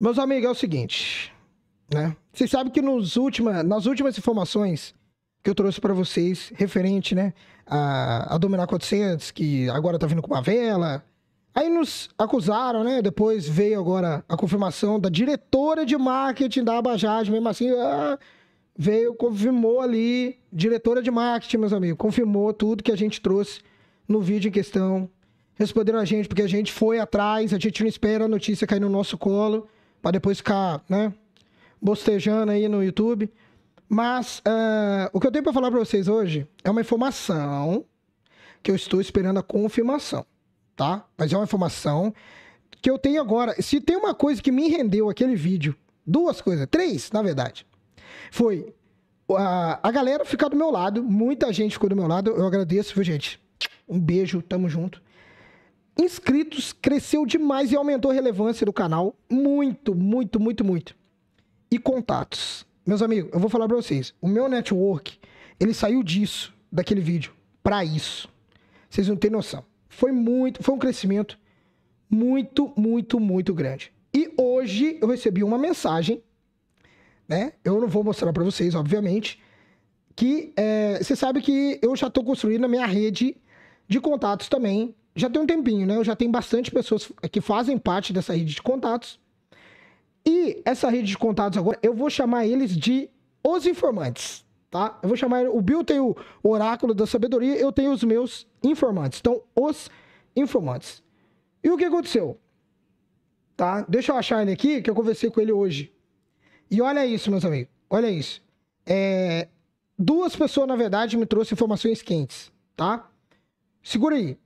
Meus amigos, é o seguinte, né? Vocês sabem que nos última, nas últimas informações que eu trouxe para vocês, referente, né, a, a Dominar 400, que agora tá vindo com uma vela, aí nos acusaram, né, depois veio agora a confirmação da diretora de marketing da Abajaj, mesmo assim, ah, veio, confirmou ali, diretora de marketing, meus amigos, confirmou tudo que a gente trouxe no vídeo em questão, responderam a gente, porque a gente foi atrás, a gente não espera a notícia cair no nosso colo, para depois ficar, né, bostejando aí no YouTube. Mas uh, o que eu tenho para falar para vocês hoje é uma informação que eu estou esperando a confirmação, tá? Mas é uma informação que eu tenho agora. Se tem uma coisa que me rendeu aquele vídeo, duas coisas, três, na verdade, foi a, ah, a galera ficar do meu lado, muita gente ficou do meu lado, eu agradeço, viu, gente? Um beijo, tamo junto inscritos, cresceu demais e aumentou a relevância do canal. Muito, muito, muito, muito. E contatos. Meus amigos, eu vou falar pra vocês. O meu network, ele saiu disso, daquele vídeo, pra isso. Vocês não têm noção. Foi muito, foi um crescimento muito, muito, muito grande. E hoje eu recebi uma mensagem, né? Eu não vou mostrar para vocês, obviamente, que é, você sabe que eu já estou construindo a minha rede de contatos também já tem um tempinho, né? Eu já tenho bastante pessoas que fazem parte dessa rede de contatos. E essa rede de contatos agora, eu vou chamar eles de os informantes, tá? Eu vou chamar o Bill tem o oráculo da sabedoria, eu tenho os meus informantes. Então, os informantes. E o que aconteceu? Tá? Deixa eu achar ele aqui, que eu conversei com ele hoje. E olha isso, meus amigos. Olha isso. É... Duas pessoas, na verdade, me trouxeram informações quentes, tá? Segura aí.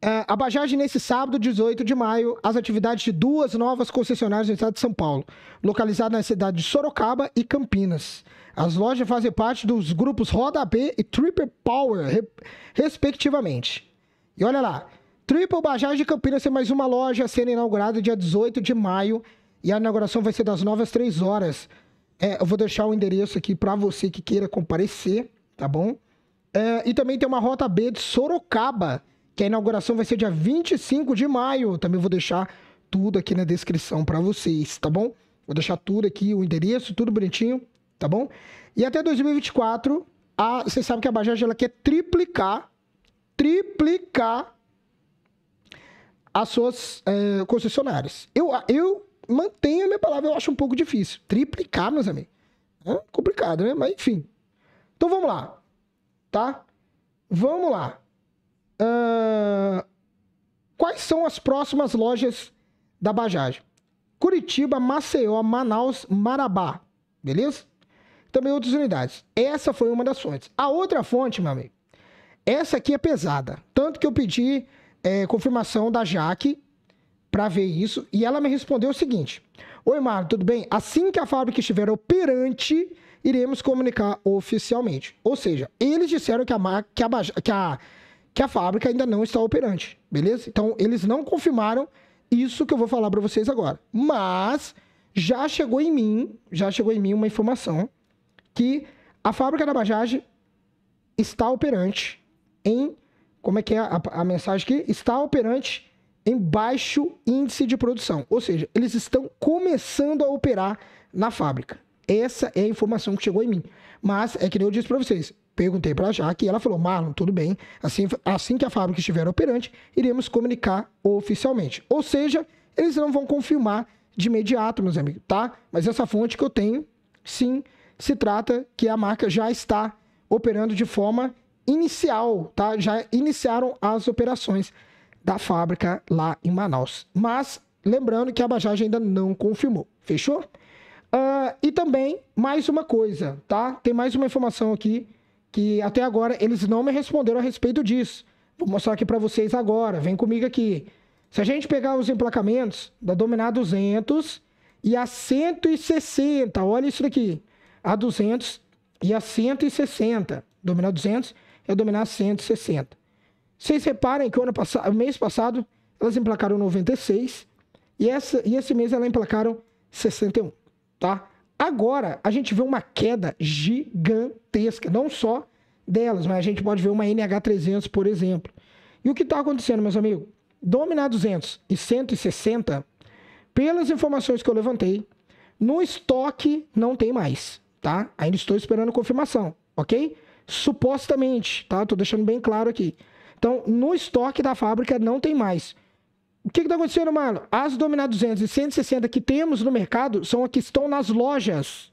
É, a Bajaj, nesse sábado, 18 de maio, as atividades de duas novas concessionárias do estado de São Paulo, localizadas na cidade de Sorocaba e Campinas. As lojas fazem parte dos grupos Roda B e Triple Power, re respectivamente. E olha lá, Triple Bajaj de Campinas é mais uma loja sendo inaugurada dia 18 de maio e a inauguração vai ser das 9 às 3 horas. É, eu vou deixar o endereço aqui para você que queira comparecer, tá bom? É, e também tem uma Rota B de Sorocaba, que a inauguração vai ser dia 25 de maio. Também vou deixar tudo aqui na descrição para vocês, tá bom? Vou deixar tudo aqui, o endereço, tudo bonitinho, tá bom? E até 2024, a, vocês sabem que a Bajaj ela quer triplicar, triplicar as suas é, concessionárias. Eu, eu mantenho a minha palavra, eu acho um pouco difícil. Triplicar, meus amigos. É complicado, né? Mas enfim. Então vamos lá, tá? Vamos lá quais são as próximas lojas da Bajaj? Curitiba, Maceió, Manaus, Marabá. Beleza? Também outras unidades. Essa foi uma das fontes. A outra fonte, meu amigo, essa aqui é pesada. Tanto que eu pedi é, confirmação da Jaque para ver isso e ela me respondeu o seguinte: Oi, Mário, tudo bem? Assim que a fábrica estiver operante, iremos comunicar oficialmente. Ou seja, eles disseram que a, que a, que a que a fábrica ainda não está operante, beleza? Então, eles não confirmaram isso que eu vou falar para vocês agora. Mas já chegou em mim, já chegou em mim uma informação que a fábrica da Bajaj está operante em como é que é a, a mensagem aqui? Está operante em baixo índice de produção, ou seja, eles estão começando a operar na fábrica. Essa é a informação que chegou em mim. Mas é que nem eu disse para vocês. Perguntei para a Jaque e ela falou: Marlon, tudo bem. Assim, assim que a fábrica estiver operante, iremos comunicar oficialmente. Ou seja, eles não vão confirmar de imediato, meus amigos, tá? Mas essa fonte que eu tenho, sim, se trata que a marca já está operando de forma inicial, tá? Já iniciaram as operações da fábrica lá em Manaus. Mas lembrando que a Bajaj ainda não confirmou. Fechou? Uh, e também, mais uma coisa, tá? Tem mais uma informação aqui que até agora eles não me responderam a respeito disso. Vou mostrar aqui para vocês agora. Vem comigo aqui. Se a gente pegar os emplacamentos da Dominar 200 e a 160, olha isso daqui. A 200 e a 160. Dominar 200 é Dominar 160. Vocês reparem que o, ano passado, o mês passado elas emplacaram 96 e, essa, e esse mês elas emplacaram 61 tá? Agora a gente vê uma queda gigantesca, não só delas, mas a gente pode ver uma NH300, por exemplo. E o que está acontecendo, meus amigos? Dominar 200 e 160, pelas informações que eu levantei, no estoque não tem mais, tá? Ainda estou esperando confirmação, ok? Supostamente, tá? Tô deixando bem claro aqui. Então, no estoque da fábrica não tem mais o que está acontecendo, mano? As Dominar 200 e 160 que temos no mercado são as que estão nas lojas,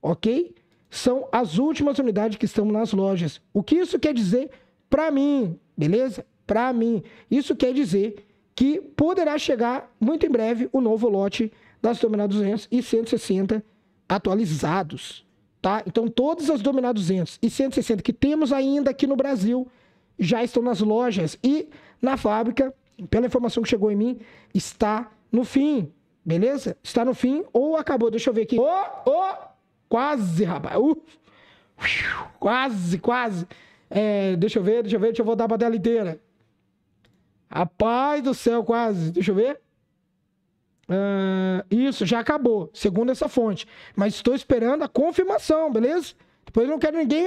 ok? São as últimas unidades que estão nas lojas. O que isso quer dizer para mim, beleza? Para mim. Isso quer dizer que poderá chegar muito em breve o novo lote das Dominar 200 e 160 atualizados, tá? Então todas as Dominar 200 e 160 que temos ainda aqui no Brasil já estão nas lojas e na fábrica pela informação que chegou em mim, está no fim. Beleza? Está no fim ou acabou. Deixa eu ver aqui. Ô, oh, ô! Oh, quase, rapaz. Uh, quase, quase. É, deixa eu ver, deixa eu ver, deixa eu voltar pra tela inteira. Rapaz do céu, quase. Deixa eu ver. Uh, isso, já acabou, segundo essa fonte. Mas estou esperando a confirmação, beleza? Depois não quero ninguém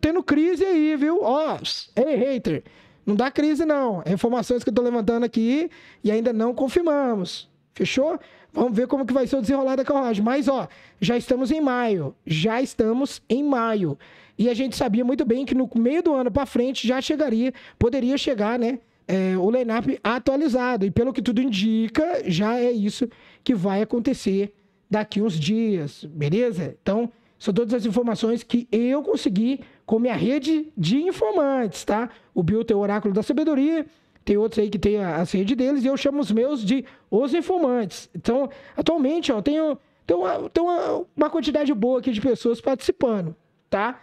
tendo crise aí, viu? Ó, oh, ei, hater. Não dá crise, não. É informações que eu estou levantando aqui e ainda não confirmamos. Fechou? Vamos ver como que vai ser o desenrolar da carruagem. Mas, ó, já estamos em maio. Já estamos em maio. E a gente sabia muito bem que no meio do ano para frente já chegaria, poderia chegar, né? É, o lineup atualizado. E pelo que tudo indica, já é isso que vai acontecer daqui uns dias, beleza? Então, são todas as informações que eu consegui com minha rede de informantes, tá? O Bill tem o Oráculo da Sabedoria, tem outros aí que tem a, rede deles, e eu chamo os meus de os informantes. Então, atualmente, ó, tenho, tenho, uma, tenho uma, uma quantidade boa aqui de pessoas participando, tá?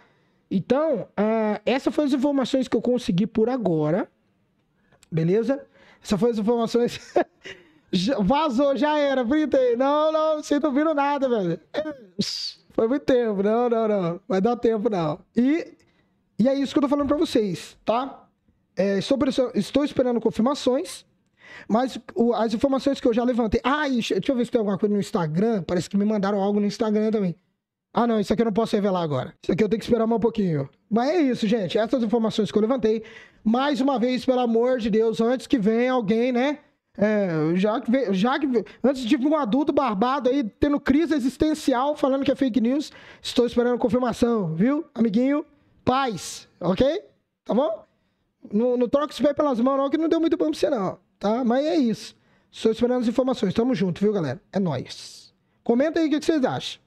Então, uh, ah, essas foram as informações que eu consegui por agora, beleza? Essas foram as informações. vazou, já era, Brita. Não, não, vocês não viram nada, velho. É foi muito tempo, não, não, não. Vai dar tempo, não. E, e é isso que eu tô falando pra vocês, tá? É, estou, estou esperando confirmações, mas o, as informações que eu já levantei. Ah, deixa eu ver se tem alguma coisa no Instagram. Parece que me mandaram algo no Instagram também. Ah, não, isso aqui eu não posso revelar agora. Isso aqui eu tenho que esperar mais um pouquinho. Mas é isso, gente. Essas informações que eu levantei. Mais uma vez, pelo amor de Deus, antes que venha alguém, né? É, já que, já que antes de um adulto barbado aí tendo crise existencial falando que é fake news, estou esperando confirmação, viu, amiguinho? Paz, ok? Tá bom? Não, não troca os pelas mãos, não, que não deu muito bom pra você, não, tá? Mas é isso. Estou esperando as informações. Tamo junto, viu, galera? É nóis. Comenta aí o que vocês acham.